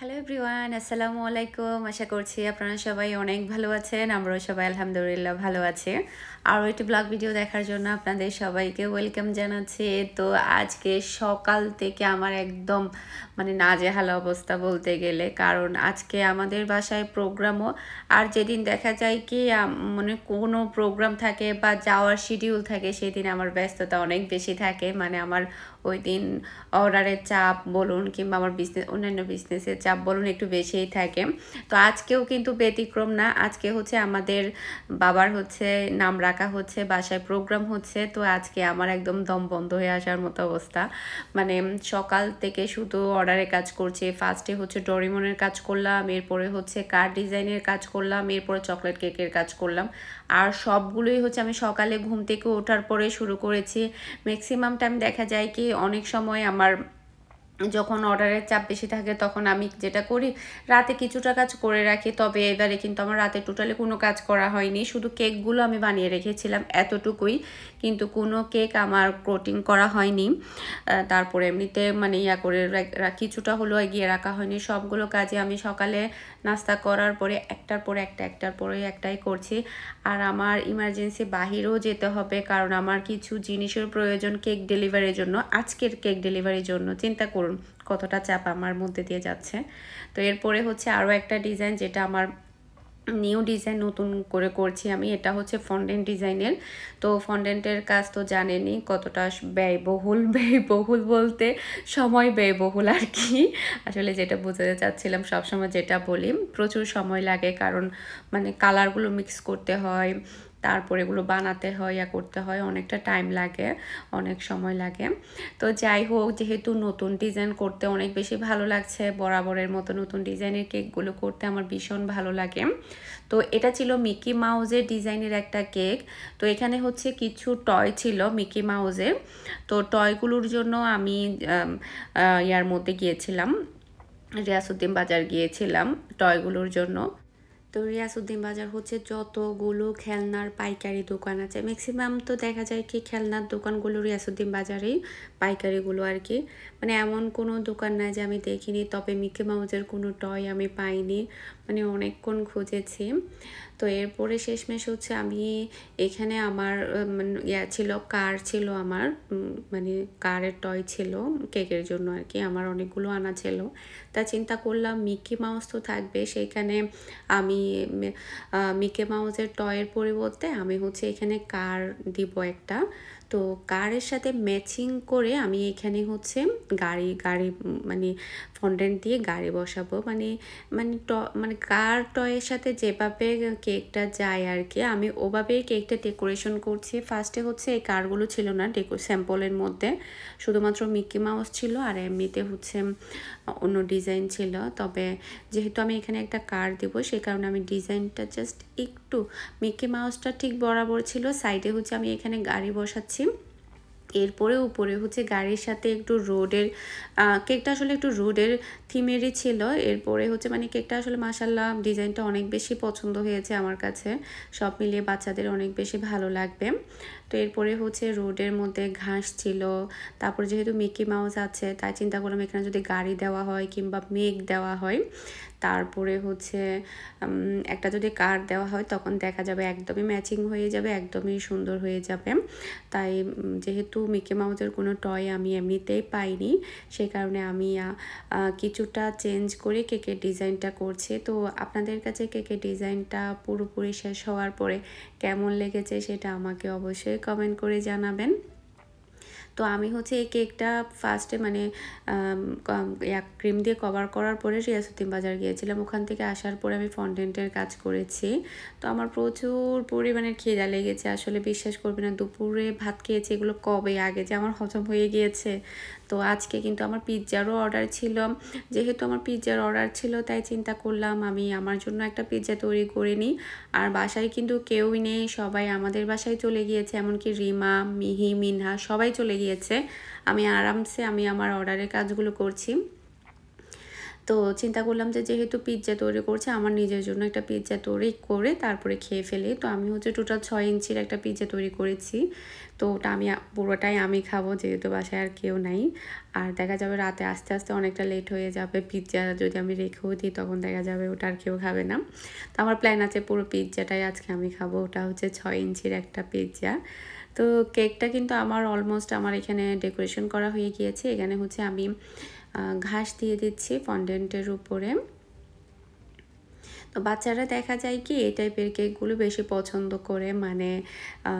hello everyone আসসালামু আলাইকুম আশা করছি আপনারা সবাই অনেক ভালো আছেন আমরাও সবাই আলহামদুলিল্লাহ ভালো আছে আরও একটি ব্লগ ভিডিও দেখার জন্য আপনাদের সবাইকে ওয়েলকাম জানাচ্ছি তো আজকে সকাল থেকে আমার একদম মানে নাজেহাল অবস্থা বলতে গেলে কারণ আজকে আমাদের বাসায় প্রোগ্রামও আর যেদিন দেখা যায় কি মানে কোনো প্রোগ্রাম থাকে বা যাওয়ার শিডিউল থাকে সেদিন আমার ব্যস্ততা অনেক বেশি থাকে মানে আমার ওই দিন অর্ডারের চাপ বলুন কিংবা আমার বিজনেস অন্যান্য বিজনেসের চাপ বলুন একটু বেশিই থাকে তো আজকেও কিন্তু ব্যতিক্রম না আজকে হচ্ছে আমাদের বাবার হচ্ছে নাম রাখা ডাকা হচ্ছে বাসায় প্রোগ্রাম হচ্ছে তো আজকে আমার একদম দম বন্ধ হয়ে আসার মতো অবস্থা মানে সকাল থেকে শুধু অর্ডারের কাজ করছে ফার্স্টে হচ্ছে ডরিমনের কাজ করলাম এরপরে হচ্ছে কার ডিজাইনের কাজ করলাম এরপরে চকলেট কেকের কাজ করলাম আর সবগুলোই হচ্ছে আমি সকালে ঘুম থেকে ওঠার পরে শুরু করেছি ম্যাক্সিমাম টাইম দেখা যায় কি অনেক সময় আমার যখন অর্ডারের চাপ বেশি থাকে তখন আমি যেটা করি রাতে কিছুটা কাজ করে রাখি তবে এবারে কিন্তু আমার রাতে টোটালি কোনো কাজ করা হয়নি শুধু কেকগুলো আমি বানিয়ে রেখেছিলাম এতটুকুই কিন্তু কোনো কেক আমার কোটিং করা হয়নি তারপরে এমনিতে মানে ইয়া করে কিছুটা হলো এগিয়ে রাখা হয়নি সবগুলো কাজে আমি সকালে নাস্তা করার পরে একটার পরে একটা একটার পরে একটাই করছি আর আমার ইমার্জেন্সি বাহিরেও যেতে হবে কারণ আমার কিছু জিনিসের প্রয়োজন কেক ডেলিভারির জন্য আজকের কেক ডেলিভারির জন্য চিন্তা করুন কতটা চাপ আমার মধ্যে দিয়ে যাচ্ছে তো এরপরে হচ্ছে আরও একটা ডিজাইন যেটা আমার নিউ ডিজাইন নতুন করে করছি আমি এটা হচ্ছে ফন্ডেন্ট ডিজাইনের তো ফন্ডেন্টের কাজ তো জানেনি কতটা ব্যয়বহুল ব্যয়বহুল বলতে সময় ব্যয়বহুল আর কি আসলে যেটা বোঝাতে চাচ্ছিলাম সবসময় যেটা বলি প্রচুর সময় লাগে কারণ মানে কালারগুলো মিক্স করতে হয় তারপর এগুলো বানাতে হয় ইয়া করতে হয় অনেকটা টাইম লাগে অনেক সময় লাগে তো যাই হোক যেহেতু নতুন ডিজাইন করতে অনেক বেশি ভালো লাগছে বরাবরের মতো নতুন ডিজাইনের কেকগুলো করতে আমার ভীষণ ভালো লাগে তো এটা ছিল মিকি মাউজের ডিজাইনের একটা কেক তো এখানে হচ্ছে কিছু টয় ছিল মিকি মাউজের তো টয়গুলোর জন্য আমি ইয়ার মধ্যে গিয়েছিলাম রিয়াসুদ্দিন বাজার গিয়েছিলাম টয়গুলোর জন্য তো রিয়াসুদ্দিন বাজার হচ্ছে যতগুলো খেলনার পাইকারি দোকান আছে ম্যাক্সিমাম তো দেখা যায় কি খেলনার দোকানগুলো রিয়াসুদ্দিন বাজারেই পাইকারিগুলো আর কি মানে এমন কোনো দোকান না যে আমি দেখিনি তবে মিকি মাউজের কোনো টয় আমি পাইনি মানে অনেকক্ষণ খুঁজেছি তো এরপরে শেষমেশ হচ্ছে আমি এখানে আমার মানে ইয়া ছিল কার ছিল আমার মানে কারের টয় ছিল কেকের জন্য আর কি আমার অনেকগুলো আনা ছিল তা চিন্তা করলাম মিকি মাউস তো থাকবে সেইখানে আমি মিকি মাউসের টয়ের পরিবর্তে আমি হচ্ছে এখানে কার দিব একটা তো কারের সাথে ম্যাচিং করে আমি এখানে হচ্ছে গাড়ি গাড়ি মানে ফন্ডেন্ট দিয়ে গাড়ি বসাবো মানে মানে ট মানে কার টয়ের সাথে যেভাবে কেকটা যায় আর কি আমি ওভাবেই কেকটা ডেকোরেশন করছি ফার্স্টে হচ্ছে এই কারগুলো ছিল না ডেকো স্যাম্পলের মধ্যে শুধুমাত্র মিকি মাউস ছিল আর এমনিতে হচ্ছে অন্য ডিজাইন ছিল তবে যেহেতু আমি এখানে একটা কার দেব সেই কারণে আমি ডিজাইনটা জাস্ট একটু মিকি মাউসটা ঠিক বরাবর ছিল সাইডে হচ্ছে আমি এখানে গাড়ি বসাচ্ছি এরপরে উপরে হচ্ছে গাড়ির সাথে একটু রোডের কেকটা আসলে একটু রোডের থিমেরই ছিল এরপরে হচ্ছে মানে কেকটা আসলে মাসাল্লাহ ডিজাইনটা অনেক বেশি পছন্দ হয়েছে আমার কাছে সব মিলিয়ে বাচ্চাদের অনেক বেশি ভালো লাগবে তো এরপরে হচ্ছে রোডের মধ্যে ঘাস ছিল তারপর যেহেতু মিকি মাউস আছে তাই চিন্তা করলাম এখানে যদি গাড়ি দেওয়া হয় কিংবা মেঘ দেওয়া হয় তারপরে হচ্ছে একটা যদি কার দেওয়া হয় তখন দেখা যাবে একদমই ম্যাচিং হয়ে যাবে একদমই সুন্দর হয়ে যাবে তাই যেহেতু মিকি মাউজের কোনো টয় আমি এমনিতেই পাইনি সে কারণে আমি কিছুটা চেঞ্জ করে কেকের ডিজাইনটা করছি তো আপনাদের কাছে কেকের ডিজাইনটা পুরোপুরি শেষ হওয়ার পরে কেমন লেগেছে সেটা আমাকে অবশ্যই কমেন্ট করে জানাবেন তো আমি হচ্ছে এই কেকটা ফার্স্টে মানে এক ক্রিম দিয়ে কভার করার পরে রিয়াসুদ্দিন বাজার গিয়েছিলাম ওখান থেকে আসার পরে আমি ফন্ডেন্টের কাজ করেছি তো আমার প্রচুর পরিমাণে খেদা লেগেছে আসলে বিশ্বাস করবে না দুপুরে ভাত খেয়েছি এগুলো কবে আগে যে আমার হজম হয়ে গিয়েছে তো আজকে কিন্তু আমার পিৎজারও অর্ডার ছিল যেহেতু আমার পিৎজার অর্ডার ছিল তাই চিন্তা করলাম আমি আমার জন্য একটা পিৎজা তৈরি করে নিই আর বাসায় কিন্তু কেউই নেই সবাই আমাদের বাসায় চলে গিয়েছে এমনকি রিমা মিহি মিনহা সবাই চলে গিয়েছে আমি আরামসে আমি আমার অর্ডারের কাজগুলো করছি তো চিন্তা করলাম যে যেহেতু পিৎজা তৈরি করছে আমার নিজের জন্য একটা পিৎজা তৈরি করে তারপরে খেয়ে ফেলে তো আমি হচ্ছে টোটাল ছয় ইঞ্চির একটা পিৎজা তৈরি করেছি তো ওটা আমি পুরোটাই আমি খাবো যেহেতু বাসায় আর কেউ নাই আর দেখা যাবে রাতে আস্তে আস্তে অনেকটা লেট হয়ে যাবে পিৎজা যদি আমি রেখেও দিই তখন দেখা যাবে ওটা আর কেউ খাবে না তো আমার প্ল্যান আছে পুরো পিৎজাটাই আজকে আমি খাবো ওটা হচ্ছে ছয় ইঞ্চির একটা পিৎজা তো কেকটা কিন্তু আমার অলমোস্ট আমার এখানে ডেকোরেশন করা হয়ে গিয়েছে এখানে হচ্ছে আমি ঘাস দিয়ে দিচ্ছি ফন্ডেন্টের উপরে তো বাচ্চারা দেখা যায় কি এই টাইপের কেকগুলো বেশি পছন্দ করে মানে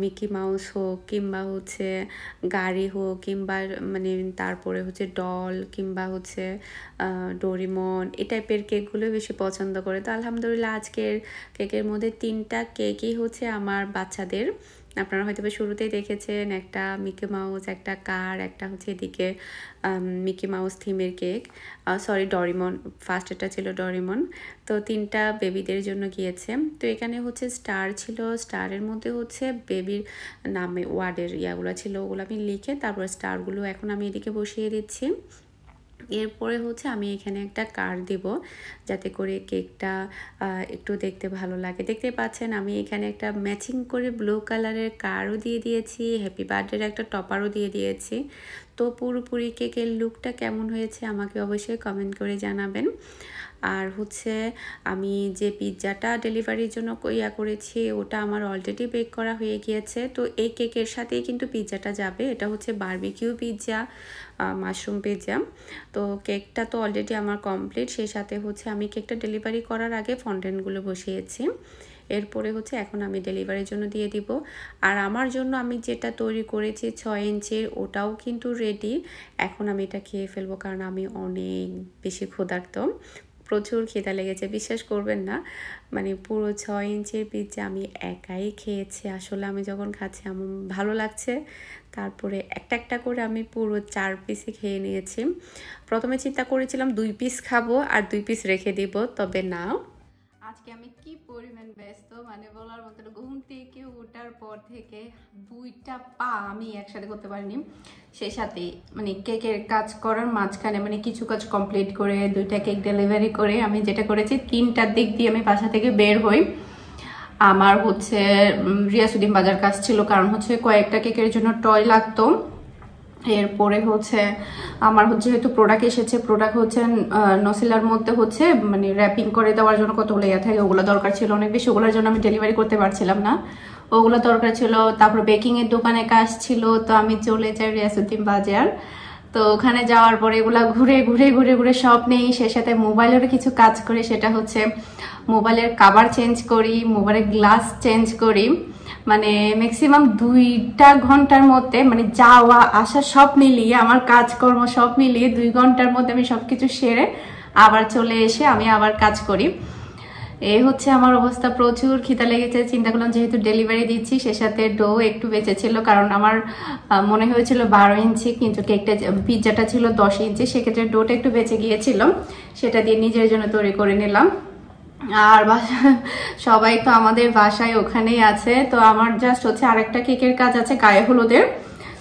মিকি মাউস হোক কিংবা হচ্ছে গাড়ি হোক কিংবা মানে তারপরে হচ্ছে ডল কিংবা হচ্ছে ডোরিমন এই টাইপের কেকগুলো বেশি পছন্দ করে তো আলহামদুলিল্লাহ আজকের কেকের মধ্যে তিনটা কেকই হচ্ছে আমার বাচ্চাদের আপনারা হয়তো শুরুতেই দেখেছেন একটা মিকি মাউস একটা কার একটা হচ্ছে এদিকে মিকি মাউস থিমের কেক সরি ডরিমন ফার্স্ট এটা ছিল ডরিমন তো তিনটা বেবিদের জন্য গিয়েছে তো এখানে হচ্ছে স্টার ছিল স্টারের মধ্যে হচ্ছে বেবির নামে ওয়ার্ডের ইয়াগুলো ছিল ওগুলো আমি লিখে তারপর স্টারগুলো এখন আমি এদিকে বসিয়ে দিচ্ছি এরপরে হচ্ছে আমি এখানে একটা কার দেব যাতে করে কেকটা একটু দেখতে ভালো লাগে দেখতে পাচ্ছেন আমি এখানে একটা ম্যাচিং করে ব্লু কালারের কারও দিয়ে দিয়েছি হ্যাপি বার্থডের একটা টপারও দিয়ে দিয়েছি তো পুরোপুরি কেকের লুকটা কেমন হয়েছে আমাকে অবশ্যই কমেন্ট করে জানাবেন আর হচ্ছে আমি যে পিৎজাটা ডেলিভারির জন্য ইয়া করেছি ওটা আমার অলরেডি বেক করা হয়ে গিয়েছে তো এই কেকের সাথেই কিন্তু পিৎজাটা যাবে এটা হচ্ছে বার্বিকিউ পিৎজা মাশরুম পিৎজা তো কেকটা তো অলরেডি আমার কমপ্লিট সেই সাথে হচ্ছে আমি কেকটা ডেলিভারি করার আগে ফন্ডেনগুলো বসিয়েছি এরপরে হচ্ছে এখন আমি ডেলিভারির জন্য দিয়ে দিব আর আমার জন্য আমি যেটা তৈরি করেছি ছয় ইঞ্চের ওটাও কিন্তু রেডি এখন আমি এটা খেয়ে ফেলবো কারণ আমি অনেক বেশি ক্ষুধার্ত প্রচুর খিদা লেগেছে বিশ্বাস করবেন না মানে পুরো ছয় ইঞ্চের পিজ্জা আমি একাই খেয়েছি আসলে আমি যখন খাচ্ছি আমার ভালো লাগছে তারপরে একটা একটা করে আমি পুরো চার পিসই খেয়ে নিয়েছি প্রথমে চিন্তা করেছিলাম দুই পিস খাবো আর দুই পিস রেখে দিব তবে না আজকে আমি কি পরিমাণ ব্যস্ত মানে বলার মতো ঘুম থেকে ওঠার পর থেকে দুইটা পা আমি একসাথে করতে পারিনি সেই সাথে মানে কেকের কাজ করার মাঝখানে মানে কিছু কাজ কমপ্লিট করে দুইটা কেক ডেলিভারি করে আমি যেটা করেছি তিনটার দিক দিয়ে আমি বাসা থেকে বের হই আমার হচ্ছে রিয়াসুদ্দিন বাজার কাজ ছিল কারণ হচ্ছে কয়েকটা কেকের জন্য টয় লাগতো এরপরে হচ্ছে আমার হচ্ছে যেহেতু প্রোডাক্ট এসেছে প্রোডাক্ট হচ্ছে নসিলার মধ্যে হচ্ছে মানে র্যাপিং করে দেওয়ার জন্য কতগুলো ইয়ে থাকে ওগুলো দরকার ছিল অনেক বেশি ওগুলোর জন্য আমি ডেলিভারি করতে পারছিলাম না ওগুলো দরকার ছিল তারপর বেকিংয়ের দোকানে কাজ ছিল তো আমি চলে যাই রিয়াসুদ্দিন বাজার তো ওখানে যাওয়ার পরে এগুলা ঘুরে ঘুরে ঘুরে ঘুরে সব নেই সে সাথে মোবাইলেরও কিছু কাজ করি সেটা হচ্ছে মোবাইলের কাবার চেঞ্জ করি মোবাইলের গ্লাস চেঞ্জ করি মানে ম্যাক্সিমাম দুইটা ঘন্টার মধ্যে মানে যাওয়া আসা সব মিলিয়ে আমার কাজকর্ম সব মিলিয়ে দুই ঘন্টার মধ্যে আমি সব কিছু সেরে আবার চলে এসে আমি আবার কাজ করি এ হচ্ছে আমার অবস্থা প্রচুর খিতা লেগেছে চিন্তা করলাম যেহেতু ডেলিভারি দিচ্ছি সে সাথে ডো একটু বেঁচেছিল কারণ আমার মনে হয়েছিল বারো ইঞ্চি কিন্তু কেকটা পিৎজাটা ছিল দশ ইঞ্চি সেক্ষেত্রে ডোটা একটু বেঁচে গিয়েছিল সেটা দিয়ে নিজের জন্য তৈরি করে নিলাম আর বাসা সবাই তো আমাদের বাসায় ওখানেই আছে তো আমার জাস্ট হচ্ছে আরেকটা কেকের কাজ আছে গায়ে হলুদের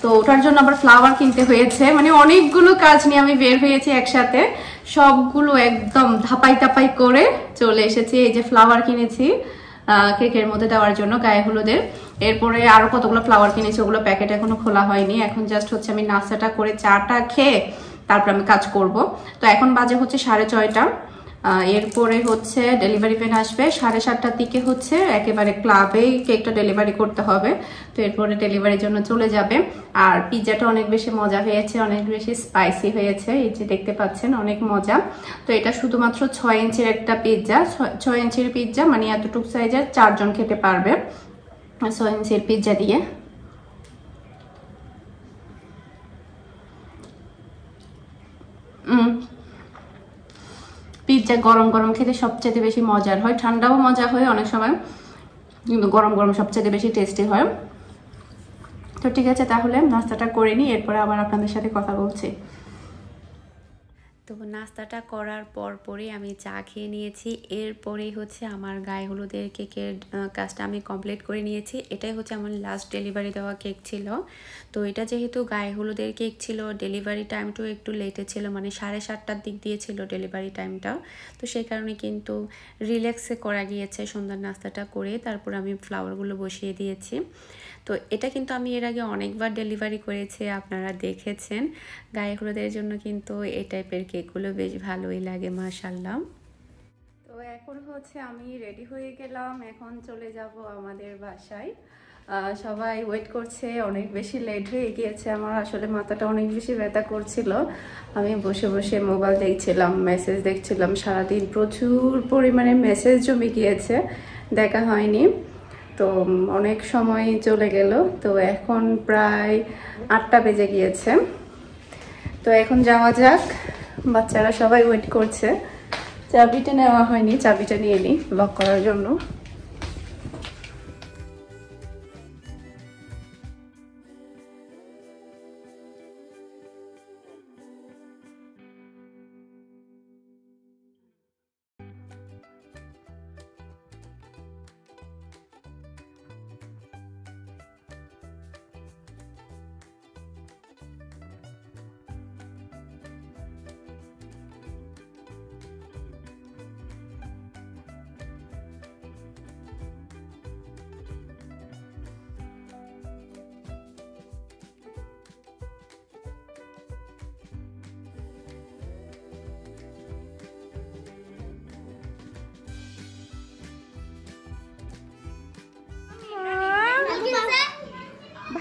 তো ওটার জন্য আবার ফ্লাওয়ার কিনতে হয়েছে মানে অনেকগুলো কাজ নিয়ে আমি বের হয়েছি একসাথে সবগুলো একদম ধাপাই তাপাই করে চলে এসেছি এই যে ফ্লাওয়ার কিনেছি কেকের মধ্যে দেওয়ার জন্য গায়ে হলুদের এরপরে আরও কতগুলো ফ্লাওয়ার কিনেছি ওগুলো প্যাকেট এখনো খোলা হয়নি এখন জাস্ট হচ্ছে আমি নাস্তাটা করে চাটা খেয়ে তারপর আমি কাজ করব তো এখন বাজে হচ্ছে সাড়ে ছয়টা এরপরে হচ্ছে ডেলিভারি ম্যান আসবে সাড়ে সাতটার দিকে হচ্ছে একেবারে ক্লাবে কেকটা ডেলিভারি করতে হবে তো এরপরে ডেলিভারির জন্য চলে যাবে আর পিৎজাটা অনেক বেশি মজা হয়েছে অনেক বেশি স্পাইসি হয়েছে এই যে দেখতে পাচ্ছেন অনেক মজা তো এটা শুধুমাত্র ছয় ইঞ্চির একটা পিজ্জা ছয় ইঞ্চির পিৎজা মানে এতটুক সাইজের চারজন খেতে পারবে ছয় ইঞ্চির পিৎজা দিয়ে পিৎজা গরম গরম খেতে সবচেয়ে বেশি মজার হয় ঠান্ডাও মজা হয় অনেক সময় কিন্তু গরম গরম সবচেয়ে বেশি টেস্টি হয় তো ঠিক আছে তাহলে নাস্তাটা করে নিই এরপরে আবার আপনাদের সাথে কথা বলছি তো নাস্তাটা করার পর পরে আমি চা খেয়ে নিয়েছি এরপরেই হচ্ছে আমার গায়ে হলুদের কেকের কাজটা আমি কমপ্লিট করে নিয়েছি এটাই হচ্ছে আমার লাস্ট ডেলিভারি দেওয়া কেক ছিল তো এটা যেহেতু গায়ে হলুদের কেক ছিল ডেলিভারি টাইমটাও একটু লেটে ছিল মানে সাড়ে সাতটার দিক দিয়ে ছিল ডেলিভারি টাইমটা তো সেই কারণে কিন্তু রিল্যাক্সে করা গিয়েছে সুন্দর নাস্তাটা করে তারপর আমি ফ্লাওয়ারগুলো বসিয়ে দিয়েছি তো এটা কিন্তু আমি এর আগে অনেকবার ডেলিভারি করেছি আপনারা দেখেছেন গায়ে হলুদের জন্য কিন্তু এই টাইপের কেকগুলো বেশ ভালোই লাগে মাশাল্লাম তো এখন হচ্ছে আমি রেডি হয়ে গেলাম এখন চলে যাব আমাদের বাসায় সবাই ওয়েট করছে অনেক বেশি লেট হয়ে গিয়েছে আমার আসলে মাথাটা অনেক বেশি ব্যথা করছিল আমি বসে বসে মোবাইল দেখছিলাম মেসেজ দেখছিলাম সারাদিন প্রচুর পরিমাণে মেসেজ জমে গিয়েছে দেখা হয়নি তো অনেক সময় চলে গেল তো এখন প্রায় আটটা বেজে গিয়েছে তো এখন যাওয়া যাক বাচ্চারা সবাই ওয়েট করছে চাবিটা নেওয়া হয়নি চাবিটা নিয়ে নিই লক করার জন্য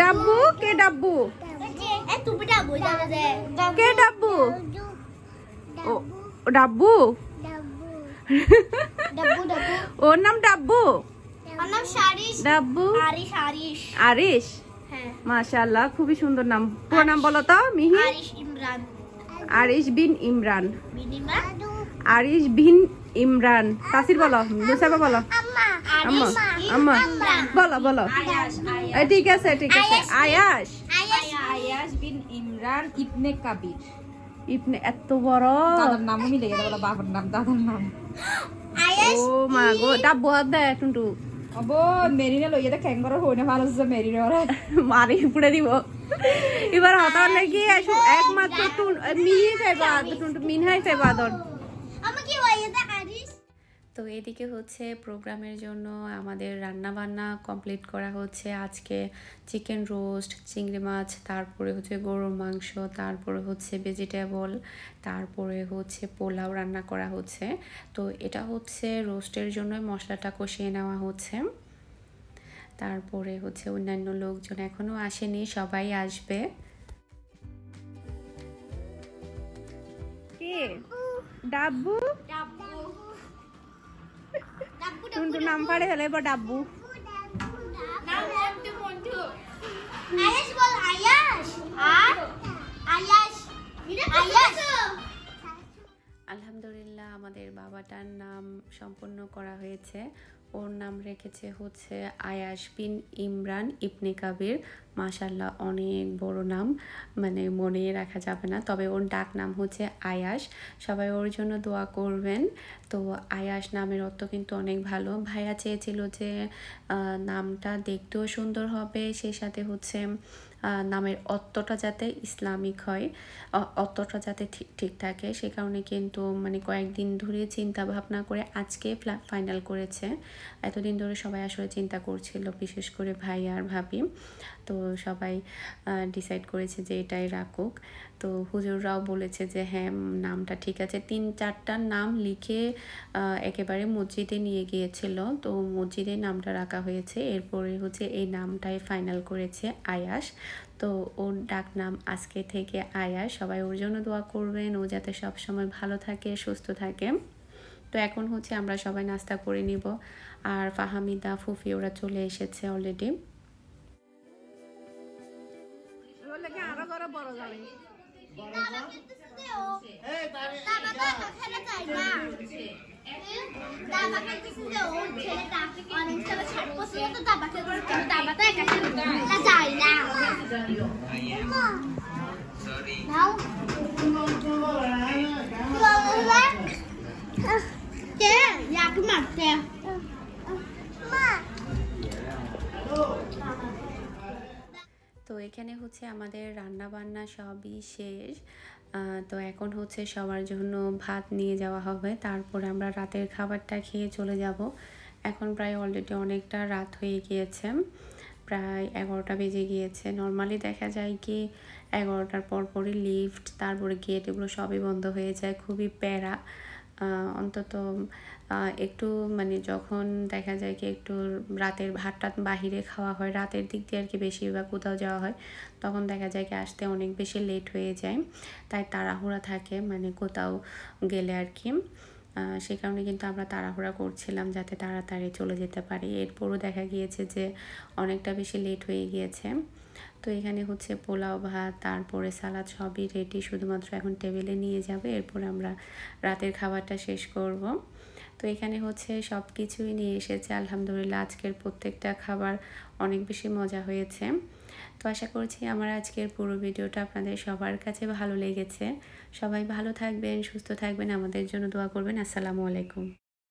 ডাব্বু কে ডাব্বু কে ডাব্বু ও ডাব্বু ওর নাম ডাব্বু ডাব্বু আরিশ মাশাল্লাহ খুবই সুন্দর নাম পুরো নাম বলো তো মিহি আরিশ বিন ইমরান আরিশ বিন ইমরান তাসির বলো মুসাফা বলো আম্মা আম্মা আম্মা বলো বলো ঠিক আছে ঠিক আছে আয়াস আয়াস বিন ইমরান ইবনে কাবির ইবনে এত বড় দাদার নামও মিলে গেল বলো বাবার নাম দাদার নাম ও মা গো ডাব্বু হাত দেয় টুনটু অবো মেরিনে লইয়া দেখ ক্যাঙ্গারো হইনে ভালো যে মেরিনে ওরা মারি পুড়ে দিব এবার হঠাৎ নাকি একমাত্র টুন মিহি চাইবা টুনটু মিনহাই চাইবা দন আমাকে ওইটা তো এদিকে হচ্ছে প্রোগ্রামের জন্য আমাদের রান্না বান্না কমপ্লিট করা হচ্ছে আজকে চিকেন রোস্ট চিংড়ি মাছ তারপরে হচ্ছে গরুর মাংস তারপরে হচ্ছে ভেজিটেবল তারপরে হচ্ছে পোলাও রান্না করা হচ্ছে তো এটা হচ্ছে রোস্টের জন্য মশলাটা কষিয়ে নেওয়া হচ্ছে তারপরে হচ্ছে অন্যান্য লোকজন এখনও আসেনি সবাই আসবে ডাবু টুনটু নাম পারে হলে এবার ডাব্বু আলহামদুলিল্লাহ আমাদের বাবাটার নাম সম্পূর্ণ করা হয়েছে ওর নাম রেখেছে হচ্ছে আয়াস বিন ইমরান ইবনে কাবির মাশাল্লাহ অনেক বড় নাম মানে মনে রাখা যাবে না তবে ওর ডাক নাম হচ্ছে আয়াস সবাই ওর জন্য দোয়া করবেন তো আয়াস নামের অর্থ কিন্তু অনেক ভালো ভাইয়া চেয়েছিল যে নামটা দেখতেও সুন্দর হবে সেই সাথে হচ্ছে নামের অর্থটা যাতে ইসলামিক হয় অর্থটা যাতে ঠিক থাকে সে কারণে কিন্তু মানে কয়েকদিন ধরে চিন্তা ভাবনা করে আজকে ফাইনাল করেছে এতদিন ধরে সবাই আসলে চিন্তা করছিল বিশেষ করে ভাই আর ভাবি তো সবাই ডিসাইড করেছে যে এটাই রাখুক তো হুজুররাও বলেছে যে হ্যাঁ নামটা ঠিক আছে তিন চারটার নাম লিখে একেবারে মসজিদে নিয়ে গিয়েছিল তো মসজিদে নামটা রাখা হয়েছে এরপরে হচ্ছে এই নামটাই ফাইনাল করেছে আয়াস তো ওর ডাক নাম আজকে থেকে আয়াস সবাই ওর জন্য দোয়া করবেন ও যাতে সবসময় ভালো থাকে সুস্থ থাকে তো এখন হচ্ছে আমরা সবাই নাস্তা করে নিব আর ফাহামিদা ফুফি ওরা চলে এসেছে অলরেডি করলে কি আরো করে বড় যাবে Chị, dạ cái mặt kìa তো এখানে হচ্ছে আমাদের রান্না বান্না সবই শেষ তো এখন হচ্ছে সবার জন্য ভাত নিয়ে যাওয়া হবে তারপরে আমরা রাতের খাবারটা খেয়ে চলে যাব এখন প্রায় অলরেডি অনেকটা রাত হয়ে গিয়েছে প্রায় এগারোটা বেজে গিয়েছে নর্মালি দেখা যায় কি এগারোটার পরপরই লিফট তারপরে গেট এগুলো সবই বন্ধ হয়ে যায় খুবই প্যারা অন্তত একটু মানে যখন দেখা যায় কি একটু রাতের ভাতটা বাহিরে খাওয়া হয় রাতের দিক দিয়ে আর কি বেশি বা কোথাও যাওয়া হয় তখন দেখা যায় কি আসতে অনেক বেশি লেট হয়ে যায় তাই তাড়াহুড়া থাকে মানে কোথাও গেলে আর কি সেই কারণে কিন্তু আমরা তাড়াহুড়া করছিলাম যাতে তাড়াতাড়ি চলে যেতে পারি এরপরও দেখা গিয়েছে যে অনেকটা বেশি লেট হয়ে গিয়েছে তো এখানে হচ্ছে পোলাও ভাত তারপরে সালাদ সবই রেডি শুধুমাত্র এখন টেবিলে নিয়ে যাবে এরপর আমরা রাতের খাবারটা শেষ করব তো এখানে হচ্ছে সব কিছুই নিয়ে এসেছে আলহামদুলিল্লাহ আজকের প্রত্যেকটা খাবার অনেক বেশি মজা হয়েছে তো আশা করছি আমার আজকের পুরো ভিডিওটা আপনাদের সবার কাছে ভালো লেগেছে সবাই ভালো থাকবেন সুস্থ থাকবেন আমাদের জন্য দোয়া করবেন আসসালামু আলাইকুম